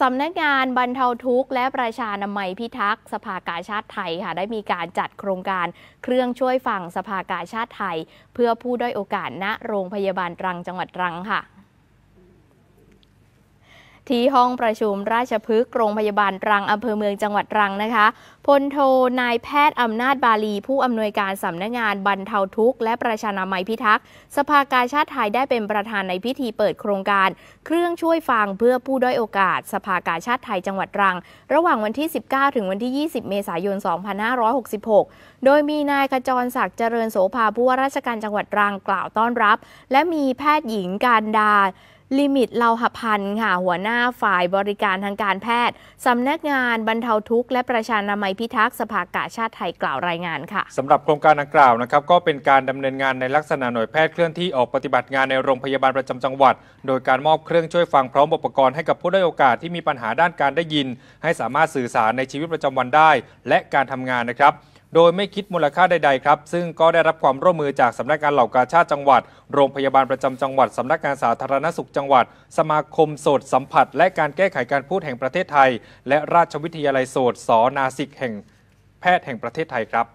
สำนักงานบรรเทาทุกข์และประชานามัยพิทักษ์สภากาชาติไทยค่ะ ได้มีการจัดโครงการเครื่องช่วยฟังสภากาชาติไทย เพื่อผู้ด้อยโอกาสณโรงพยาบาลตรังจังหวัดตรังค่ะที่ห้องประชุมราชพฤกษ์โรงพยาบาลรังอำเภอเมืองจังหวัดรังนะคะ พลโทนายแพทย์อำนาจบาลีผู้อำนวยการสำนักงานบรรเทาทุกข์และประชานามัยพิทักษ์สภากาชาติไทยได้เป็นประธานในพิธีเปิดโครงการ เครื่องช่วยฟังเพื่อผู้ด้อยโอกาส สภากาชาติไทยจังหวัดรัง ระหว่างวันที่ 19 ถึงวันที่ 20 เมษายน 2566 โดยมีนายขจรศักดิ์เจริญโสภาผู้ว่าราชการจังหวัดรังกล่าวต้อนรับ และมีแพทย์หญิงการดาลิมิตเลาหพันธ์ค่ะหัวหน้าฝ่าย บริการทางการแพทย์ สำนักงานบรรเทาทุกข์และประชานามัยพิทักษ์สภากาชาติไทยกล่าวรายงานค่ะ สำหรับโครงการดังกล่าวนะครับก็เป็นการดำเนินงาน ในลักษณะหน่วยแพทย์เคลื่อนที่ออกปฏิบัติงานในโรงพยาบาลประจำจังหวัด โดยการมอบเครื่องช่วยฟังพร้อมอุปกรณ์ให้กับผู้ได้โอกาสที่มีปัญหาด้านการได้ยิน ให้สามารถสื่อสารในชีวิตประจำวันได้ และการทำงานนะครับโดยไม่คิดมูลค่าใดๆครับ ซึ่งก็ได้รับความร่วมมือจากสำนักงานเหล่ากาชาติจังหวัด โรงพยาบาลประจำจังหวัดสำนักงานสาธารณสุขจังหวัด สมาคมโสดสัมผัส และการแก้ไขการพูดแห่งประเทศไทย และราชวิทยาลัยโสดสนาสิกแห่ง แพทย์แห่งประเทศไทยครับ